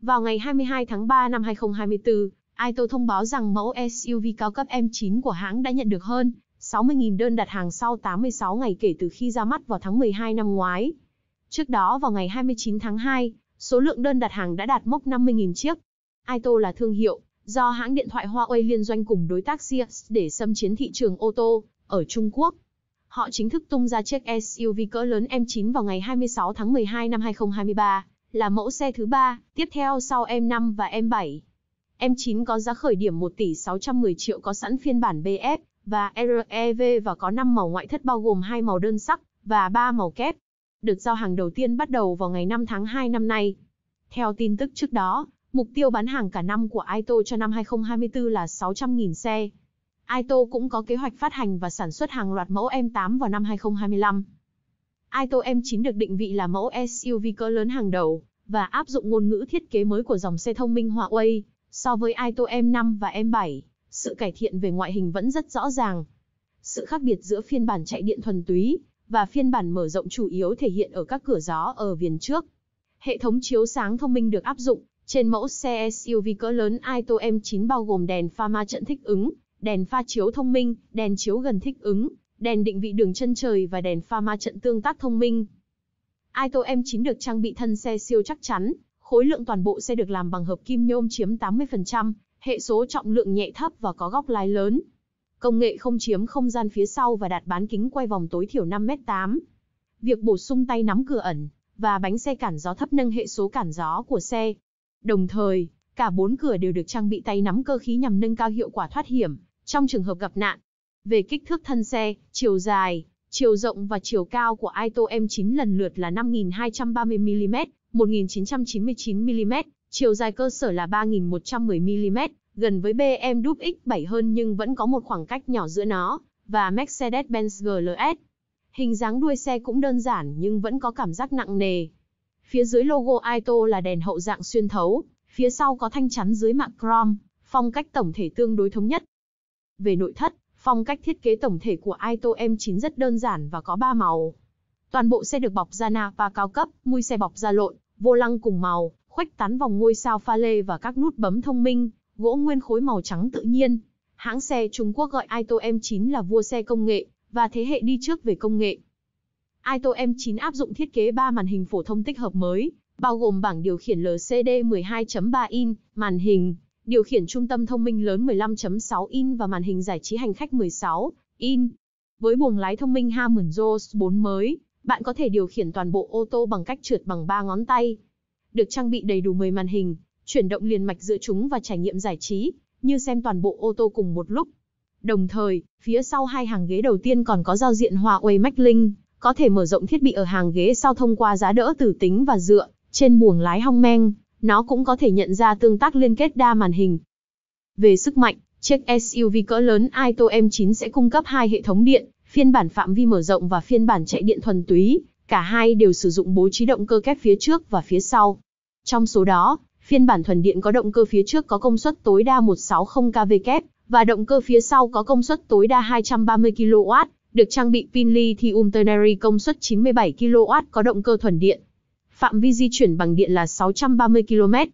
Vào ngày 22 tháng 3 năm 2024, Aito thông báo rằng mẫu SUV cao cấp M9 của hãng đã nhận được hơn 60.000 đơn đặt hàng sau 86 ngày kể từ khi ra mắt vào tháng 12 năm ngoái. Trước đó vào ngày 29 tháng 2, số lượng đơn đặt hàng đã đạt mốc 50.000 chiếc. Aito là thương hiệu do hãng điện thoại Huawei liên doanh cùng đối tác Sears để xâm chiến thị trường ô tô ở Trung Quốc. Họ chính thức tung ra chiếc SUV cỡ lớn M9 vào ngày 26 tháng 12 năm 2023, là mẫu xe thứ ba, tiếp theo sau M5 và M7. M9 có giá khởi điểm 1 tỷ 610 triệu có sẵn phiên bản BF và REV và có 5 màu ngoại thất bao gồm 2 màu đơn sắc và 3 màu kép. Được giao hàng đầu tiên bắt đầu vào ngày 5 tháng 2 năm nay. Theo tin tức trước đó, Mục tiêu bán hàng cả năm của Aito cho năm 2024 là 600.000 xe. Aito cũng có kế hoạch phát hành và sản xuất hàng loạt mẫu M8 vào năm 2025. Aito M9 được định vị là mẫu SUV cỡ lớn hàng đầu và áp dụng ngôn ngữ thiết kế mới của dòng xe thông minh Huawei. So với Aito M5 và M7, sự cải thiện về ngoại hình vẫn rất rõ ràng. Sự khác biệt giữa phiên bản chạy điện thuần túy và phiên bản mở rộng chủ yếu thể hiện ở các cửa gió ở viền trước. Hệ thống chiếu sáng thông minh được áp dụng, trên mẫu xe SUV cỡ lớn Ito M9 bao gồm đèn pha ma trận thích ứng, đèn pha chiếu thông minh, đèn chiếu gần thích ứng, đèn định vị đường chân trời và đèn pha ma trận tương tác thông minh. Ito M9 được trang bị thân xe siêu chắc chắn, khối lượng toàn bộ xe được làm bằng hợp kim nhôm chiếm 80%, hệ số trọng lượng nhẹ thấp và có góc lái lớn. Công nghệ không chiếm không gian phía sau và đạt bán kính quay vòng tối thiểu 5m8. Việc bổ sung tay nắm cửa ẩn và bánh xe cản gió thấp nâng hệ số cản gió của xe Đồng thời, cả bốn cửa đều được trang bị tay nắm cơ khí nhằm nâng cao hiệu quả thoát hiểm trong trường hợp gặp nạn. Về kích thước thân xe, chiều dài, chiều rộng và chiều cao của Aito M9 lần lượt là 5.230mm, 1.999mm, chiều dài cơ sở là 3.110mm, gần với BMW X7 hơn nhưng vẫn có một khoảng cách nhỏ giữa nó và Mercedes-Benz GLS. Hình dáng đuôi xe cũng đơn giản nhưng vẫn có cảm giác nặng nề, Phía dưới logo Aito là đèn hậu dạng xuyên thấu, phía sau có thanh chắn dưới mạng chrome, phong cách tổng thể tương đối thống nhất. Về nội thất, phong cách thiết kế tổng thể của Aito M9 rất đơn giản và có 3 màu. Toàn bộ xe được bọc da napa cao cấp, mui xe bọc da lộn, vô lăng cùng màu, khuếch tán vòng ngôi sao pha lê và các nút bấm thông minh, gỗ nguyên khối màu trắng tự nhiên. Hãng xe Trung Quốc gọi Aito M9 là vua xe công nghệ và thế hệ đi trước về công nghệ. Aito M9 áp dụng thiết kế 3 màn hình phổ thông tích hợp mới, bao gồm bảng điều khiển LCD 12.3 in, màn hình, điều khiển trung tâm thông minh lớn 15.6 in và màn hình giải trí hành khách 16 in. Với buồng lái thông minh Harman Jones 4 mới, bạn có thể điều khiển toàn bộ ô tô bằng cách trượt bằng 3 ngón tay. Được trang bị đầy đủ 10 màn hình, chuyển động liền mạch giữa chúng và trải nghiệm giải trí, như xem toàn bộ ô tô cùng một lúc. Đồng thời, phía sau hai hàng ghế đầu tiên còn có giao diện Huawei MacLink có thể mở rộng thiết bị ở hàng ghế sau thông qua giá đỡ từ tính và dựa, trên buồng lái hong meng, nó cũng có thể nhận ra tương tác liên kết đa màn hình. Về sức mạnh, chiếc SUV cỡ lớn Aito M9 sẽ cung cấp hai hệ thống điện, phiên bản phạm vi mở rộng và phiên bản chạy điện thuần túy, cả hai đều sử dụng bố trí động cơ kép phía trước và phía sau. Trong số đó, phiên bản thuần điện có động cơ phía trước có công suất tối đa 160 kW và động cơ phía sau có công suất tối đa 230 kW, được trang bị pin lithium ternary công suất 97 kW có động cơ thuần điện. Phạm vi di chuyển bằng điện là 630 km,